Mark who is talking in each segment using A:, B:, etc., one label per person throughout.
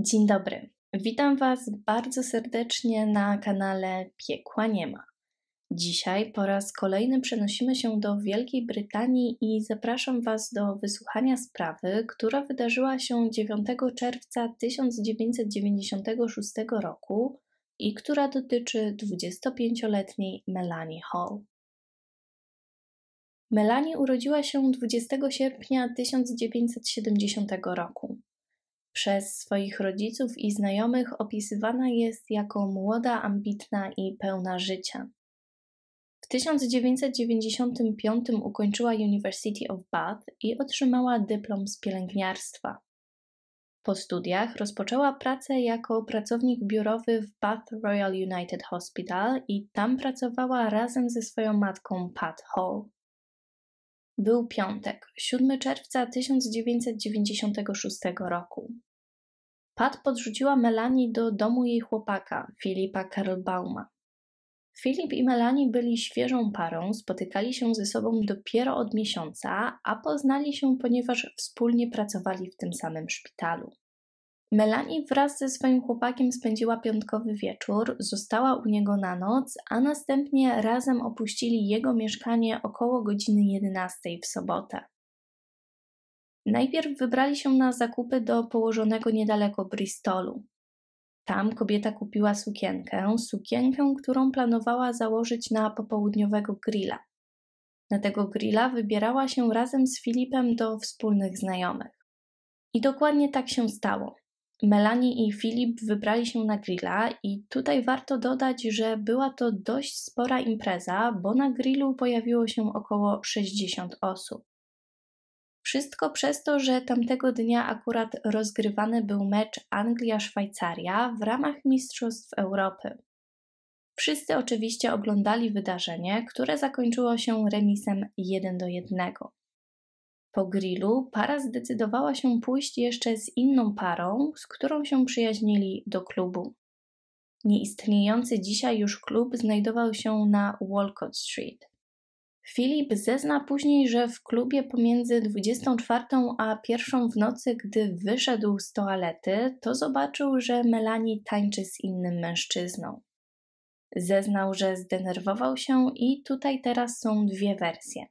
A: Dzień dobry. Witam Was bardzo serdecznie na kanale Piekła Nie ma. Dzisiaj po raz kolejny przenosimy się do Wielkiej Brytanii i zapraszam Was do wysłuchania sprawy, która wydarzyła się 9 czerwca 1996 roku i która dotyczy 25-letniej Melanie Hall. Melanie urodziła się 20 sierpnia 1970 roku. Przez swoich rodziców i znajomych opisywana jest jako młoda, ambitna i pełna życia. W 1995 ukończyła University of Bath i otrzymała dyplom z pielęgniarstwa. Po studiach rozpoczęła pracę jako pracownik biurowy w Bath Royal United Hospital i tam pracowała razem ze swoją matką Pat Hall. Był piątek, 7 czerwca 1996 roku. Pat podrzuciła Melanie do domu jej chłopaka, Filipa Karlbauma. Filip i Melanie byli świeżą parą, spotykali się ze sobą dopiero od miesiąca, a poznali się, ponieważ wspólnie pracowali w tym samym szpitalu. Melanie wraz ze swoim chłopakiem spędziła piątkowy wieczór, została u niego na noc, a następnie razem opuścili jego mieszkanie około godziny 11 w sobotę. Najpierw wybrali się na zakupy do położonego niedaleko Bristolu. Tam kobieta kupiła sukienkę, sukienkę, którą planowała założyć na popołudniowego grilla. Na tego grilla wybierała się razem z Filipem do wspólnych znajomych. I dokładnie tak się stało. Melanie i Filip wybrali się na grilla i tutaj warto dodać, że była to dość spora impreza, bo na grillu pojawiło się około 60 osób. Wszystko przez to, że tamtego dnia akurat rozgrywany był mecz Anglia-Szwajcaria w ramach Mistrzostw Europy. Wszyscy oczywiście oglądali wydarzenie, które zakończyło się remisem 1 do 1 po grillu para zdecydowała się pójść jeszcze z inną parą, z którą się przyjaźnili do klubu. Nieistniejący dzisiaj już klub znajdował się na Walcott Street. Filip zezna później, że w klubie pomiędzy 24 a 1 w nocy, gdy wyszedł z toalety, to zobaczył, że Melanie tańczy z innym mężczyzną. Zeznał, że zdenerwował się i tutaj teraz są dwie wersje.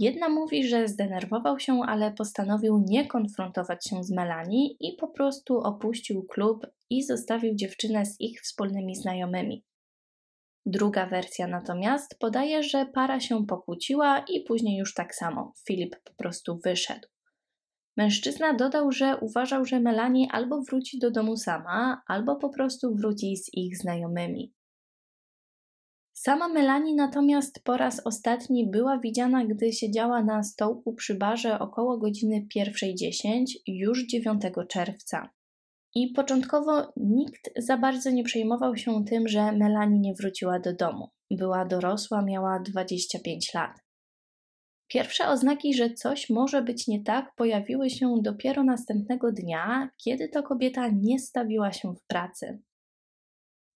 A: Jedna mówi, że zdenerwował się, ale postanowił nie konfrontować się z Melanie i po prostu opuścił klub i zostawił dziewczynę z ich wspólnymi znajomymi. Druga wersja natomiast podaje, że para się pokłóciła i później już tak samo. Filip po prostu wyszedł. Mężczyzna dodał, że uważał, że Melanie albo wróci do domu sama, albo po prostu wróci z ich znajomymi. Sama Melanie natomiast po raz ostatni była widziana, gdy siedziała na stołku przy barze około godziny 1.10 już 9 czerwca. I początkowo nikt za bardzo nie przejmował się tym, że Melanie nie wróciła do domu. Była dorosła, miała 25 lat. Pierwsze oznaki, że coś może być nie tak, pojawiły się dopiero następnego dnia, kiedy to kobieta nie stawiła się w pracy.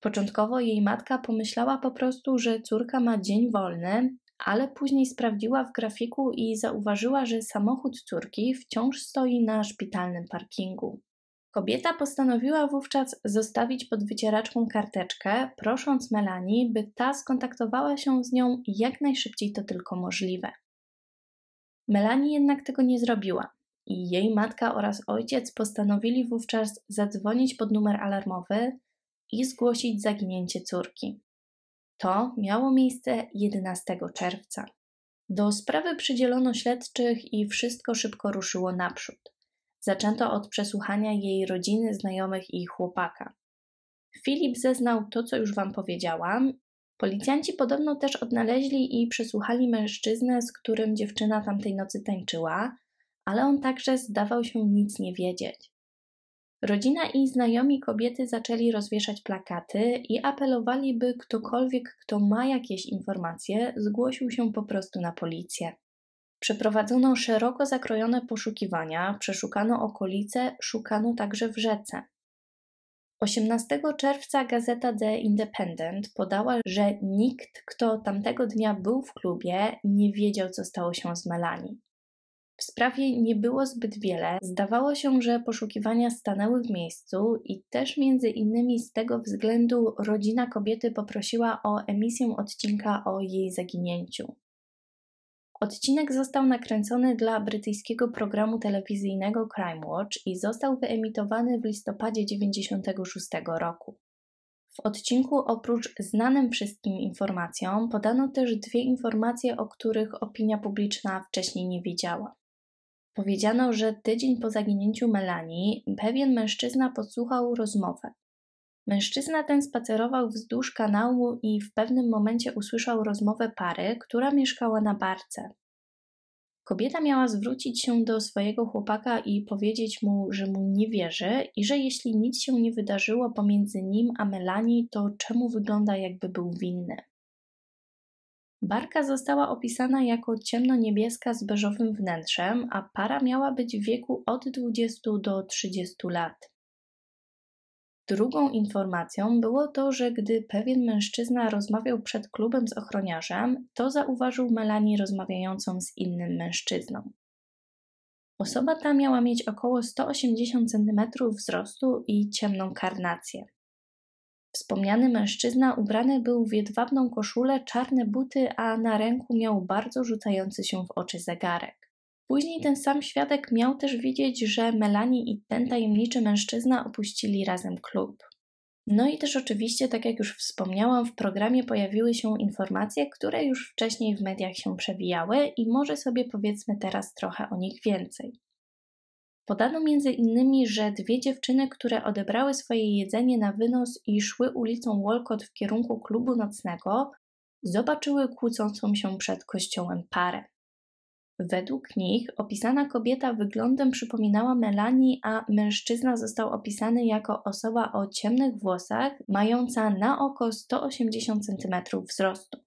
A: Początkowo jej matka pomyślała po prostu, że córka ma dzień wolny, ale później sprawdziła w grafiku i zauważyła, że samochód córki wciąż stoi na szpitalnym parkingu. Kobieta postanowiła wówczas zostawić pod wycieraczką karteczkę, prosząc Melanie, by ta skontaktowała się z nią jak najszybciej to tylko możliwe. Melanie jednak tego nie zrobiła i jej matka oraz ojciec postanowili wówczas zadzwonić pod numer alarmowy, i zgłosić zaginięcie córki. To miało miejsce 11 czerwca. Do sprawy przydzielono śledczych i wszystko szybko ruszyło naprzód. Zaczęto od przesłuchania jej rodziny, znajomych i chłopaka. Filip zeznał to, co już wam powiedziałam. Policjanci podobno też odnaleźli i przesłuchali mężczyznę, z którym dziewczyna tamtej nocy tańczyła, ale on także zdawał się nic nie wiedzieć. Rodzina i znajomi kobiety zaczęli rozwieszać plakaty i apelowali, by ktokolwiek, kto ma jakieś informacje, zgłosił się po prostu na policję. Przeprowadzono szeroko zakrojone poszukiwania, przeszukano okolice, szukano także w rzece. 18 czerwca gazeta The Independent podała, że nikt, kto tamtego dnia był w klubie, nie wiedział, co stało się z Melanie. W sprawie nie było zbyt wiele. Zdawało się, że poszukiwania stanęły w miejscu i też między innymi z tego względu rodzina kobiety poprosiła o emisję odcinka o jej zaginięciu. Odcinek został nakręcony dla brytyjskiego programu telewizyjnego Crime Watch i został wyemitowany w listopadzie 1996 roku. W odcinku oprócz znanym wszystkim informacjom podano też dwie informacje, o których opinia publiczna wcześniej nie wiedziała. Powiedziano, że tydzień po zaginięciu Melanii pewien mężczyzna podsłuchał rozmowę. Mężczyzna ten spacerował wzdłuż kanału i w pewnym momencie usłyszał rozmowę pary, która mieszkała na barce. Kobieta miała zwrócić się do swojego chłopaka i powiedzieć mu, że mu nie wierzy i że jeśli nic się nie wydarzyło pomiędzy nim a Melanie, to czemu wygląda jakby był winny. Barka została opisana jako ciemno-niebieska z beżowym wnętrzem, a para miała być w wieku od 20 do 30 lat. Drugą informacją było to, że gdy pewien mężczyzna rozmawiał przed klubem z ochroniarzem, to zauważył Melanie rozmawiającą z innym mężczyzną. Osoba ta miała mieć około 180 cm wzrostu i ciemną karnację. Wspomniany mężczyzna ubrany był w jedwabną koszulę, czarne buty, a na ręku miał bardzo rzucający się w oczy zegarek. Później ten sam świadek miał też widzieć, że Melanie i ten tajemniczy mężczyzna opuścili razem klub. No i też oczywiście, tak jak już wspomniałam, w programie pojawiły się informacje, które już wcześniej w mediach się przewijały i może sobie powiedzmy teraz trochę o nich więcej. Podano między innymi, że dwie dziewczyny, które odebrały swoje jedzenie na wynos i szły ulicą Walcott w kierunku klubu nocnego, zobaczyły kłócącą się przed kościołem parę. Według nich opisana kobieta wyglądem przypominała Melanie, a mężczyzna został opisany jako osoba o ciemnych włosach, mająca na oko 180 cm wzrostu.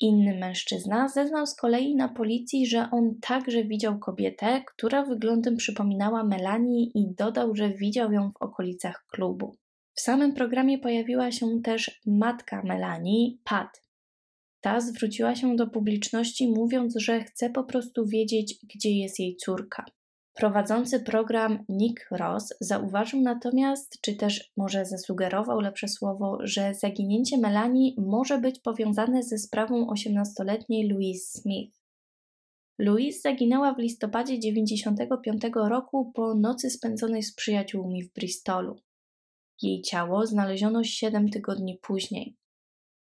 A: Inny mężczyzna zeznał z kolei na policji, że on także widział kobietę, która wyglądem przypominała Melanie i dodał, że widział ją w okolicach klubu. W samym programie pojawiła się też matka Melanie, Pat. Ta zwróciła się do publiczności mówiąc, że chce po prostu wiedzieć, gdzie jest jej córka. Prowadzący program Nick Ross zauważył natomiast, czy też może zasugerował lepsze słowo, że zaginięcie Melanie może być powiązane ze sprawą 18-letniej Louise Smith. Louise zaginęła w listopadzie 1995 roku po nocy spędzonej z przyjaciółmi w Bristolu. Jej ciało znaleziono 7 tygodni później.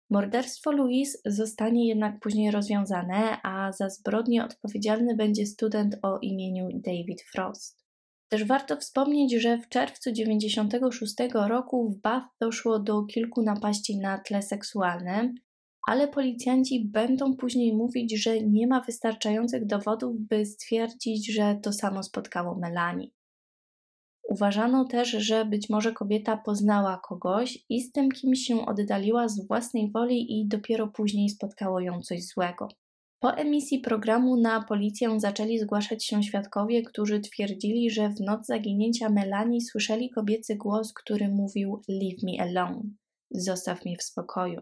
A: Morderstwo Louise zostanie jednak później rozwiązane, a za zbrodnię odpowiedzialny będzie student o imieniu David Frost. Też warto wspomnieć, że w czerwcu 1996 roku w Bath doszło do kilku napaści na tle seksualnym, ale policjanci będą później mówić, że nie ma wystarczających dowodów, by stwierdzić, że to samo spotkało Melanie. Uważano też, że być może kobieta poznała kogoś i z tym kimś się oddaliła z własnej woli i dopiero później spotkało ją coś złego. Po emisji programu na policję zaczęli zgłaszać się świadkowie, którzy twierdzili, że w noc zaginięcia Melanie słyszeli kobiecy głos, który mówił Leave me alone zostaw mnie w spokoju.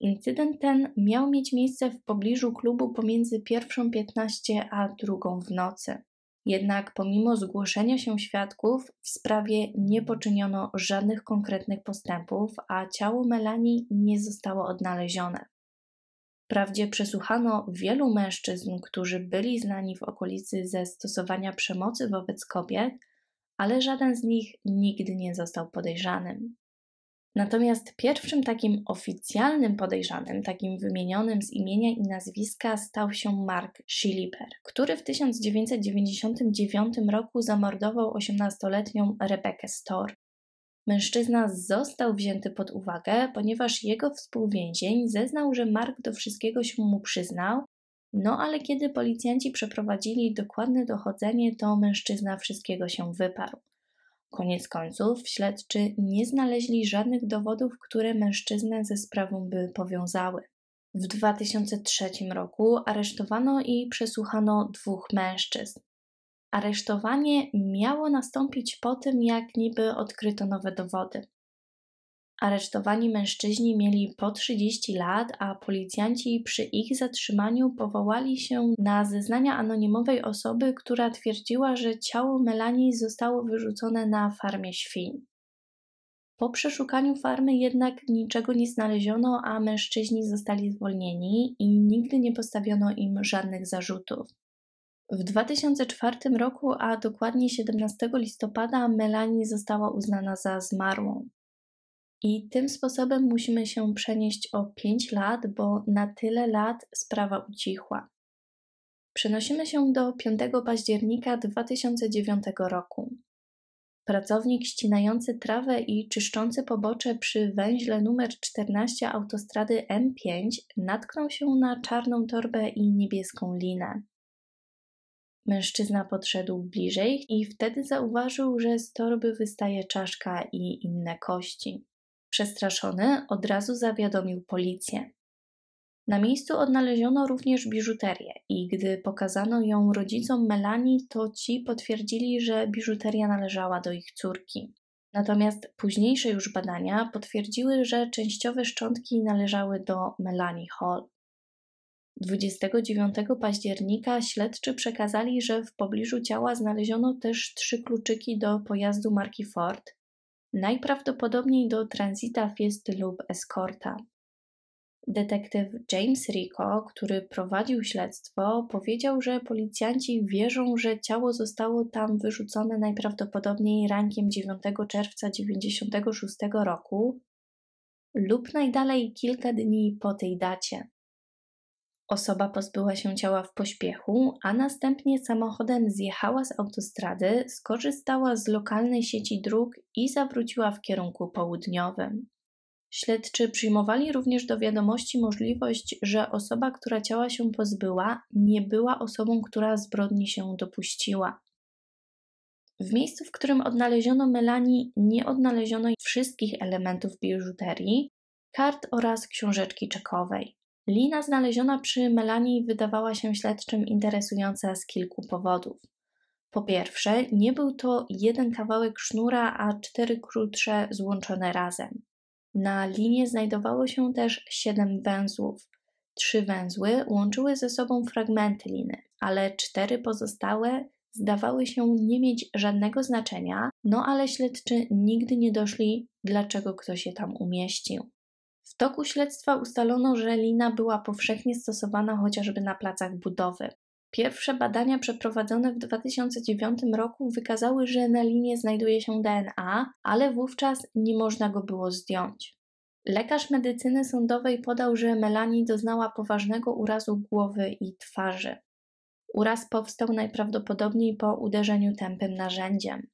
A: Incydent ten miał mieć miejsce w pobliżu klubu pomiędzy pierwszą 15 a drugą w nocy. Jednak pomimo zgłoszenia się świadków w sprawie nie poczyniono żadnych konkretnych postępów, a ciało Melanie nie zostało odnalezione. Wprawdzie przesłuchano wielu mężczyzn, którzy byli znani w okolicy ze stosowania przemocy wobec kobiet, ale żaden z nich nigdy nie został podejrzanym. Natomiast pierwszym takim oficjalnym podejrzanym, takim wymienionym z imienia i nazwiska, stał się Mark Schilliper, który w 1999 roku zamordował 18-letnią Rebekę Storr. Mężczyzna został wzięty pod uwagę, ponieważ jego współwięzień zeznał, że Mark do wszystkiego się mu przyznał, no ale kiedy policjanci przeprowadzili dokładne dochodzenie, to mężczyzna wszystkiego się wyparł. Koniec końców śledczy nie znaleźli żadnych dowodów, które mężczyznę ze sprawą by powiązały. W 2003 roku aresztowano i przesłuchano dwóch mężczyzn. Aresztowanie miało nastąpić po tym, jak niby odkryto nowe dowody. Aresztowani mężczyźni mieli po 30 lat, a policjanci przy ich zatrzymaniu powołali się na zeznania anonimowej osoby, która twierdziła, że ciało Melanie zostało wyrzucone na farmie świń. Po przeszukaniu farmy jednak niczego nie znaleziono, a mężczyźni zostali zwolnieni i nigdy nie postawiono im żadnych zarzutów. W 2004 roku, a dokładnie 17 listopada, Melanie została uznana za zmarłą. I tym sposobem musimy się przenieść o 5 lat, bo na tyle lat sprawa ucichła. Przenosimy się do 5 października 2009 roku. Pracownik ścinający trawę i czyszczący pobocze przy węźle numer 14 autostrady M5 natknął się na czarną torbę i niebieską linę. Mężczyzna podszedł bliżej i wtedy zauważył, że z torby wystaje czaszka i inne kości. Przestraszony od razu zawiadomił policję. Na miejscu odnaleziono również biżuterię i gdy pokazano ją rodzicom Melani, to ci potwierdzili, że biżuteria należała do ich córki. Natomiast późniejsze już badania potwierdziły, że częściowe szczątki należały do Melanie Hall. 29 października śledczy przekazali, że w pobliżu ciała znaleziono też trzy kluczyki do pojazdu marki Ford, najprawdopodobniej do transita jest lub eskorta. Detektyw James Rico, który prowadził śledztwo, powiedział, że policjanci wierzą, że ciało zostało tam wyrzucone najprawdopodobniej rankiem 9 czerwca 1996 roku lub najdalej kilka dni po tej dacie. Osoba pozbyła się ciała w pośpiechu, a następnie samochodem zjechała z autostrady, skorzystała z lokalnej sieci dróg i zawróciła w kierunku południowym. Śledczy przyjmowali również do wiadomości możliwość, że osoba, która ciała się pozbyła, nie była osobą, która zbrodni się dopuściła. W miejscu, w którym odnaleziono Melanie, nie odnaleziono wszystkich elementów biżuterii, kart oraz książeczki czekowej. Lina znaleziona przy Melanii wydawała się śledczym interesująca z kilku powodów. Po pierwsze, nie był to jeden kawałek sznura, a cztery krótsze złączone razem. Na linie znajdowało się też siedem węzłów. Trzy węzły łączyły ze sobą fragmenty liny, ale cztery pozostałe zdawały się nie mieć żadnego znaczenia, no ale śledczy nigdy nie doszli, dlaczego ktoś je tam umieścił. W toku śledztwa ustalono, że lina była powszechnie stosowana chociażby na placach budowy. Pierwsze badania przeprowadzone w 2009 roku wykazały, że na linie znajduje się DNA, ale wówczas nie można go było zdjąć. Lekarz medycyny sądowej podał, że Melanie doznała poważnego urazu głowy i twarzy. Uraz powstał najprawdopodobniej po uderzeniu tępym narzędziem.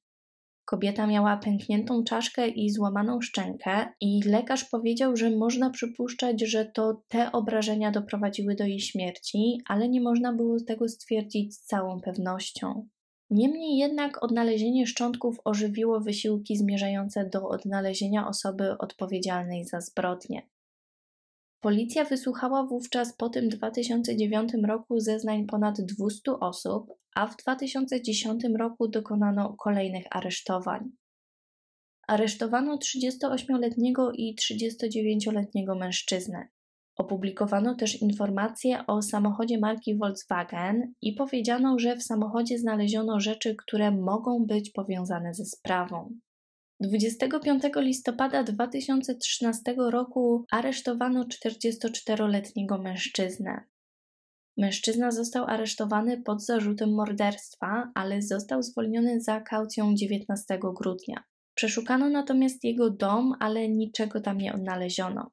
A: Kobieta miała pękniętą czaszkę i złamaną szczękę, i lekarz powiedział, że można przypuszczać, że to te obrażenia doprowadziły do jej śmierci, ale nie można było tego stwierdzić z całą pewnością. Niemniej jednak odnalezienie szczątków ożywiło wysiłki zmierzające do odnalezienia osoby odpowiedzialnej za zbrodnię. Policja wysłuchała wówczas po tym 2009 roku zeznań ponad 200 osób, a w 2010 roku dokonano kolejnych aresztowań. Aresztowano 38-letniego i 39-letniego mężczyznę. Opublikowano też informacje o samochodzie marki Volkswagen i powiedziano, że w samochodzie znaleziono rzeczy, które mogą być powiązane ze sprawą. 25 listopada 2013 roku aresztowano 44-letniego mężczyznę. Mężczyzna został aresztowany pod zarzutem morderstwa, ale został zwolniony za kaucją 19 grudnia. Przeszukano natomiast jego dom, ale niczego tam nie odnaleziono.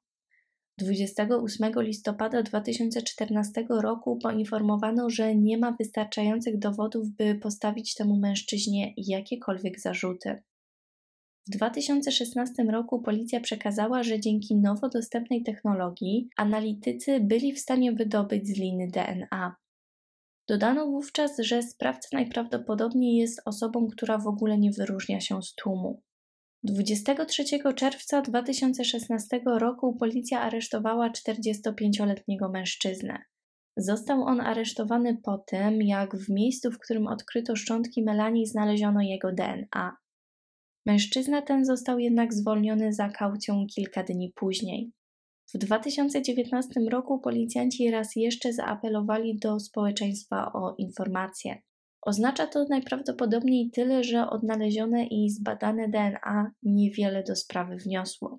A: 28 listopada 2014 roku poinformowano, że nie ma wystarczających dowodów, by postawić temu mężczyźnie jakiekolwiek zarzuty. W 2016 roku policja przekazała, że dzięki nowo dostępnej technologii analitycy byli w stanie wydobyć z liny DNA. Dodano wówczas, że sprawca najprawdopodobniej jest osobą, która w ogóle nie wyróżnia się z tłumu. 23 czerwca 2016 roku policja aresztowała 45-letniego mężczyznę. Został on aresztowany po tym, jak w miejscu, w którym odkryto szczątki Melanii, znaleziono jego DNA. Mężczyzna ten został jednak zwolniony za kaucją kilka dni później. W 2019 roku policjanci raz jeszcze zaapelowali do społeczeństwa o informacje. Oznacza to najprawdopodobniej tyle, że odnalezione i zbadane DNA niewiele do sprawy wniosło.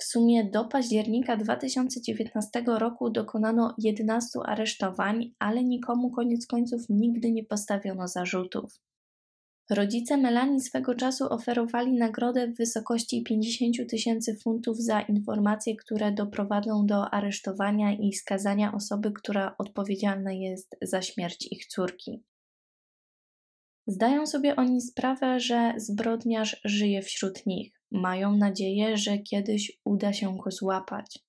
A: W sumie do października 2019 roku dokonano 11 aresztowań, ale nikomu koniec końców nigdy nie postawiono zarzutów. Rodzice Melanie swego czasu oferowali nagrodę w wysokości 50 tysięcy funtów za informacje, które doprowadzą do aresztowania i skazania osoby, która odpowiedzialna jest za śmierć ich córki. Zdają sobie oni sprawę, że zbrodniarz żyje wśród nich. Mają nadzieję, że kiedyś uda się go złapać.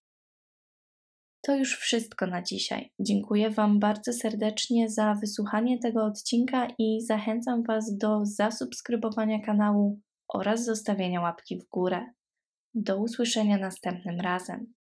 A: To już wszystko na dzisiaj. Dziękuję Wam bardzo serdecznie za wysłuchanie tego odcinka i zachęcam Was do zasubskrybowania kanału oraz zostawienia łapki w górę. Do usłyszenia następnym razem.